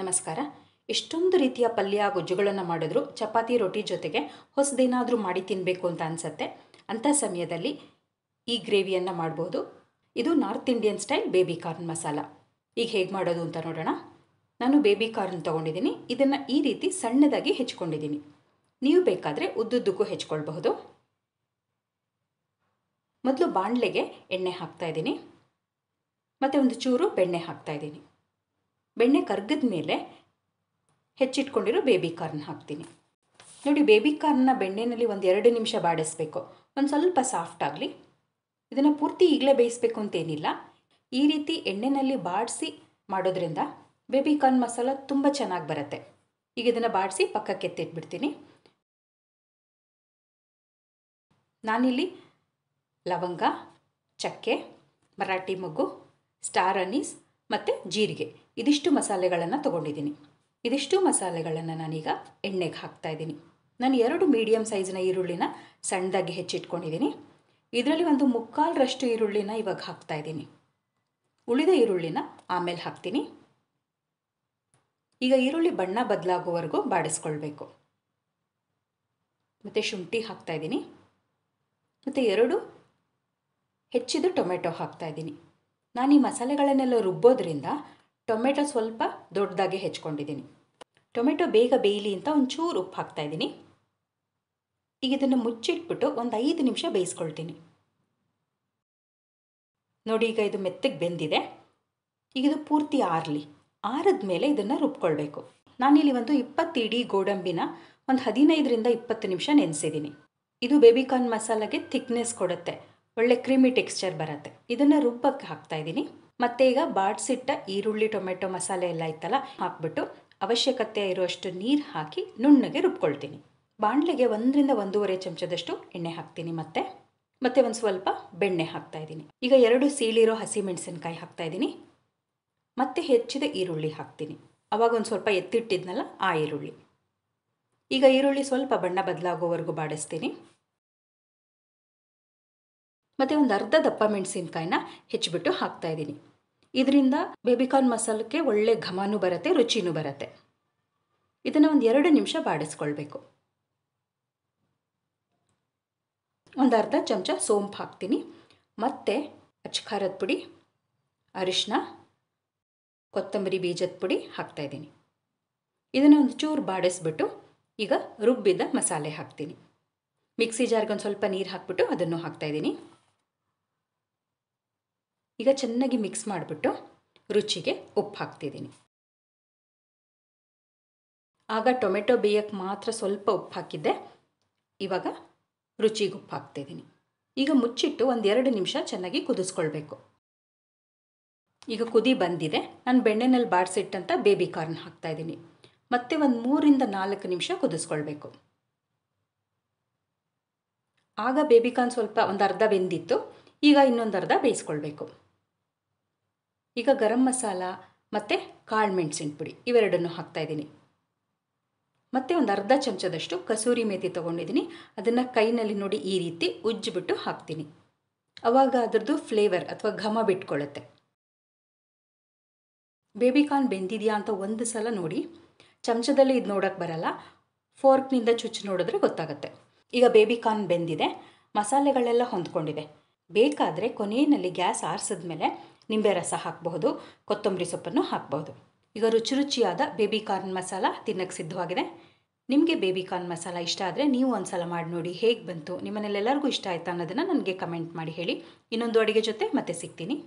ನಮಸ್ಕಾರ ಎಷ್ಟೊಂದು ರೀತಿಯ ಪಲ್ಯ ಗೊಜ್ಜುಗಳನ್ನು ಮಾಡಿದ್ರು ಚಪಾತಿ ರೊಟ್ಟಿ ಜೊತೆಗೆ ಹೊಸದೇನಾದರೂ ಮಾಡಿ ತಿನ್ನಬೇಕು ಅಂತ ಅನಿಸತ್ತೆ ಅಂಥ ಸಮಯದಲ್ಲಿ ಈ ಗ್ರೇವಿಯನ್ನು ಮಾಡ್ಬೋದು ಇದು north Indian style baby corn masala ಈಗ ಹೇಗೆ ಮಾಡೋದು ಅಂತ ನೋಡೋಣ ನಾನು ಬೇಬಿ ಕಾರ್ನ್ ತೊಗೊಂಡಿದ್ದೀನಿ ಇದನ್ನು ಈ ರೀತಿ ಸಣ್ಣದಾಗಿ ಹೆಚ್ಕೊಂಡಿದ್ದೀನಿ ನೀವು ಬೇಕಾದರೆ ಉದ್ದುದ್ದಕ್ಕೂ ಹೆಚ್ಕೊಳ್ಬಹುದು ಮೊದಲು ಬಾಣಲೆಗೆ ಎಣ್ಣೆ ಹಾಕ್ತಾ ಇದ್ದೀನಿ ಮತ್ತು ಒಂದು ಚೂರು ಬೆಣ್ಣೆ ಹಾಕ್ತಾ ಇದ್ದೀನಿ ಬೆಣ್ಣೆ ಕರ್ಗದ ಮೇಲೆ ಹೆಚ್ಚಿಟ್ಕೊಂಡಿರೋ ಬೇಬಿ ಕಾರ್ನ್ ಹಾಕ್ತೀನಿ ನೋಡಿ ಬೇಬಿ ಕಾರ್ನ ಬೆಣ್ಣೆನಲ್ಲಿ ಒಂದು ಎರಡು ನಿಮಿಷ ಬಾಡಿಸ್ಬೇಕು ಒಂದು ಸ್ವಲ್ಪ ಸಾಫ್ಟ್ ಆಗಲಿ ಇದನ್ನು ಪೂರ್ತಿ ಈಗಲೇ ಬೇಯಿಸ್ಬೇಕು ಅಂತೇನಿಲ್ಲ ಈ ರೀತಿ ಎಣ್ಣೆಯಲ್ಲಿ ಬಾಡಿಸಿ ಮಾಡೋದ್ರಿಂದ ಬೇಬಿ ಕಾರ್ನ್ ಮಸಾಲ ತುಂಬ ಚೆನ್ನಾಗಿ ಬರುತ್ತೆ ಈಗ ಇದನ್ನು ಬಾಡಿಸಿ ಪಕ್ಕಕ್ಕೆ ಎತ್ತಿಟ್ಬಿಡ್ತೀನಿ ನಾನಿಲ್ಲಿ ಲವಂಗ ಚಕ್ಕೆ ಮರಾಠಿ ಮಗು ಸ್ಟಾರ್ ಅನೀಸ್ ಮತ್ತು ಜೀರಿಗೆ ಇದಿಷ್ಟು ಮಸಾಲೆಗಳನ್ನು ತೊಗೊಂಡಿದ್ದೀನಿ ಇದಿಷ್ಟು ಮಸಾಲೆಗಳನ್ನು ನಾನೀಗ ಎಣ್ಣೆಗೆ ಹಾಕ್ತಾ ಇದ್ದೀನಿ ನಾನು ಎರಡು ಮೀಡಿಯಮ್ ಸೈಜ್ನ ಈರುಳ್ಳಿನ ಸಣ್ಣದಾಗಿ ಹೆಚ್ಚಿಟ್ಕೊಂಡಿದ್ದೀನಿ ಇದರಲ್ಲಿ ಒಂದು ಮುಕ್ಕಾಲರಷ್ಟು ಈರುಳ್ಳಿನ ಇವಾಗ ಹಾಕ್ತಾ ಇದ್ದೀನಿ ಉಳಿದ ಈರುಳ್ಳಿನ ಆಮೇಲೆ ಹಾಕ್ತೀನಿ ಈಗ ಈರುಳ್ಳಿ ಬಣ್ಣ ಬದಲಾಗುವವರೆಗೂ ಬಾಡಿಸ್ಕೊಳ್ಬೇಕು ಮತ್ತು ಶುಂಠಿ ಹಾಕ್ತಾ ಇದ್ದೀನಿ ಮತ್ತು ಎರಡು ಹೆಚ್ಚಿದ ಟೊಮೆಟೊ ಹಾಕ್ತಾ ಇದ್ದೀನಿ ನಾನು ಈ ಮಸಾಲೆಗಳನ್ನೆಲ್ಲ ರುಬ್ಬೋದ್ರಿಂದ ಟೊಮೆಟೊ ಸ್ವಲ್ಪ ದೊಡ್ಡದಾಗಿ ಹೆಚ್ಕೊಂಡಿದ್ದೀನಿ ಟೊಮೆಟೊ ಬೇಗ ಬೇಯಲಿ ಅಂತ ಒಂಚೂರು ಉಪ್ಪು ಇದ್ದೀನಿ ಈಗ ಇದನ್ನು ಮುಚ್ಚಿಟ್ಬಿಟ್ಟು ಒಂದು ಐದು ನಿಮಿಷ ಬೇಯಿಸ್ಕೊಳ್ತೀನಿ ನೋಡಿ ಈಗ ಇದು ಮೆತ್ತಗೆ ಬೆಂದಿದೆ ಈಗ ಇದು ಪೂರ್ತಿ ಆರಲಿ ಆರಿದ ಮೇಲೆ ಇದನ್ನು ರುಬ್ಕೊಳ್ಬೇಕು ನಾನಿಲ್ಲಿ ಒಂದು ಇಪ್ಪತ್ತು ಇಡೀ ಗೋಡಂಬಿನ ಒಂದು ಹದಿನೈದರಿಂದ ಇಪ್ಪತ್ತು ನಿಮಿಷ ನೆನೆಸಿದ್ದೀನಿ ಇದು ಬೇಬಿಕಾರ್ನ್ ಮಸಾಲೆಗೆ ಥಿಕ್ನೆಸ್ ಕೊಡುತ್ತೆ ಒಳ್ಳೆ ಕ್ರೀಮಿ ಟೆಕ್ಸ್ಚರ್ ಬರುತ್ತೆ ಇದನ್ನು ರುಬ್ಬಕ್ಕೆ ಹಾಕ್ತಾ ಇದ್ದೀನಿ ಮತ್ತು ಈಗ ಬಾಡಿಸಿಟ್ಟ ಈರುಳ್ಳಿ ಟೊಮೆಟೊ ಮಸಾಲೆ ಎಲ್ಲ ಇತ್ತಲ್ಲ ಹಾಕ್ಬಿಟ್ಟು ಅವಶ್ಯಕತೆ ಇರುವಷ್ಟು ನೀರು ಹಾಕಿ ನುಣ್ಣಗೆ ರುಬ್ಕೊಳ್ತೀನಿ ಬಾಣಲೆಗೆ ಒಂದರಿಂದ ಒಂದೂವರೆ ಚಮಚದಷ್ಟು ಎಣ್ಣೆ ಹಾಕ್ತೀನಿ ಮತ್ತೆ ಮತ್ತೆ ಒಂದು ಸ್ವಲ್ಪ ಬೆಣ್ಣೆ ಹಾಕ್ತಾ ಇದ್ದೀನಿ ಈಗ ಎರಡು ಸೀಳಿರೋ ಹಸಿ ಹಸಿಮೆಣಸಿನ್ಕಾಯಿ ಹಾಕ್ತಾ ಇದ್ದೀನಿ ಮತ್ತೆ ಹೆಚ್ಚಿದ ಈರುಳ್ಳಿ ಹಾಕ್ತೀನಿ ಅವಾಗ ಒಂದು ಸ್ವಲ್ಪ ಎತ್ತಿಟ್ಟಿದ್ನಲ್ಲ ಆ ಈರುಳ್ಳಿ ಈಗ ಈರುಳ್ಳಿ ಸ್ವಲ್ಪ ಬಣ್ಣ ಬದಲಾಗೋವರೆಗೂ ಬಾಡಿಸ್ತೀನಿ ಮತ್ತು ಒಂದು ಅರ್ಧ ದಪ್ಪ ಮೆಣಸಿನಕಾಯಿನ ಹೆಚ್ಚಿಬಿಟ್ಟು ಹಾಕ್ತಾಯಿದ್ದೀನಿ ಇದರಿಂದ ಬೇಬಿಕಾರ್ನ್ ಮಸಾಲಕ್ಕೆ ಒಳ್ಳೆ ಘಮನೂ ಬರುತ್ತೆ ರುಚಿನೂ ಬರುತ್ತೆ ಇದನ್ನು ಒಂದು ಎರಡು ನಿಮಿಷ ಬಾಡಿಸ್ಕೊಳ್ಬೇಕು ಒಂದು ಅರ್ಧ ಚಮಚ ಸೋಂಪು ಹಾಕ್ತೀನಿ ಮತ್ತು ಅಚ್ಚಖಾರದ ಪುಡಿ ಅರಿಶಿನ ಕೊತ್ತಂಬರಿ ಬೀಜದ ಪುಡಿ ಹಾಕ್ತಾಯಿದ್ದೀನಿ ಇದನ್ನು ಒಂದು ಚೂರು ಬಾಡಿಸ್ಬಿಟ್ಟು ಈಗ ರುಬ್ಬಿದ ಮಸಾಲೆ ಹಾಕ್ತೀನಿ ಮಿಕ್ಸಿ ಜಾರ್ಗೆ ಒಂದು ಸ್ವಲ್ಪ ನೀರು ಹಾಕ್ಬಿಟ್ಟು ಅದನ್ನು ಹಾಕ್ತಾಯಿದ್ದೀನಿ ಈಗ ಚೆನ್ನಾಗಿ ಮಿಕ್ಸ್ ಮಾಡಿಬಿಟ್ಟು ರುಚಿಗೆ ಉಪ್ಪು ಹಾಕ್ತಿದ್ದೀನಿ ಆಗ ಟೊಮೆಟೊ ಬೇಯಕ್ಕೆ ಮಾತ್ರ ಸ್ವಲ್ಪ ಉಪ್ಪು ಹಾಕಿದ್ದೆ ಇವಾಗ ರುಚಿಗೆ ಉಪ್ಪು ಹಾಕ್ತಿದ್ದೀನಿ ಈಗ ಮುಚ್ಚಿಟ್ಟು ಒಂದೆರಡು ನಿಮಿಷ ಚೆನ್ನಾಗಿ ಕುದಿಸ್ಕೊಳ್ಬೇಕು ಈಗ ಕುದಿ ಬಂದಿದೆ ನಾನು ಬೆಣ್ಣೆನಲ್ಲಿ ಬಾಡಿಸಿಟ್ಟಂಥ ಬೇಬಿ ಕಾರ್ನ್ ಹಾಕ್ತಾಯಿದ್ದೀನಿ ಮತ್ತೆ ಒಂದು ಮೂರಿಂದ ನಾಲ್ಕು ನಿಮಿಷ ಕುದಿಸ್ಕೊಳ್ಬೇಕು ಆಗ ಬೇಬಿ ಕಾರ್ನ್ ಸ್ವಲ್ಪ ಒಂದು ಅರ್ಧ ಬೆಂದಿತ್ತು ಈಗ ಇನ್ನೊಂದು ಅರ್ಧ ಬೇಯಿಸ್ಕೊಳ್ಬೇಕು ಈಗ ಗರಂ ಮಸಾಲ ಮತ್ತು ಕಾಳು ಮೆಣಸಿನ ಪುಡಿ ಇವೆರಡನ್ನು ಹಾಕ್ತಾಯಿದ್ದೀನಿ ಮತ್ತು ಒಂದು ಅರ್ಧ ಚಮಚದಷ್ಟು ಕಸೂರಿ ಮೇಥಿ ತೊಗೊಂಡಿದ್ದೀನಿ ಅದನ್ನು ಕೈನಲ್ಲಿ ನೋಡಿ ಈ ರೀತಿ ಉಜ್ಜಿಬಿಟ್ಟು ಹಾಕ್ತೀನಿ ಅವಾಗ ಅದರದ್ದು ಫ್ಲೇವರ್ ಅಥವಾ ಘಮ ಬಿಟ್ಕೊಳ್ಳುತ್ತೆ ಬೇಬಿ ಕಾರ್ನ್ ಬೆಂದಿದೆಯಾ ಅಂತ ಒಂದು ಸಲ ನೋಡಿ ಚಮಚದಲ್ಲಿ ಇದು ನೋಡೋಕ್ಕೆ ಬರಲ್ಲ ಫೋರ್ಕ್ನಿಂದ ಚುಚ್ಚು ನೋಡಿದ್ರೆ ಗೊತ್ತಾಗುತ್ತೆ ಈಗ ಬೇಬಿ ಕಾರ್ನ್ ಬೆಂದಿದೆ ಮಸಾಲೆಗಳೆಲ್ಲ ಹೊಂದ್ಕೊಂಡಿದೆ ಬೇಕಾದರೆ ಕೊನೆಯಲ್ಲಿ ಗ್ಯಾಸ್ ಆರಿಸಿದ್ಮೇಲೆ ನಿಂಬೆ ರಸ ಹಾಕಬಹುದು ಕೊತ್ತಂಬರಿ ಸೊಪ್ಪನ್ನು ಹಾಕಬಹುದು ಈಗ ರುಚಿ ರುಚಿಯಾದ ಬೇಬಿ ಕಾರ್ನ್ ಮಸಾಲ ತಿನ್ನಕ್ಕೆ ಸಿದ್ಧವಾಗಿದೆ ನಿಮಗೆ ಬೇಬಿ ಕಾರ್ನ್ ಮಸಾಲ ಇಷ್ಟ ಆದರೆ ನೀವು ಒಂದು ಸಲ ಮಾಡಿ ನೋಡಿ ಹೇಗೆ ಬಂತು ನಿಮ್ಮನೆಲ್ಲೆಲ್ಲರಿಗೂ ಇಷ್ಟ ಆಯಿತಾ ಅನ್ನೋದನ್ನು ನನಗೆ ಕಮೆಂಟ್ ಮಾಡಿ ಹೇಳಿ ಇನ್ನೊಂದು ಅಡುಗೆ ಜೊತೆ ಮತ್ತೆ ಸಿಗ್ತೀನಿ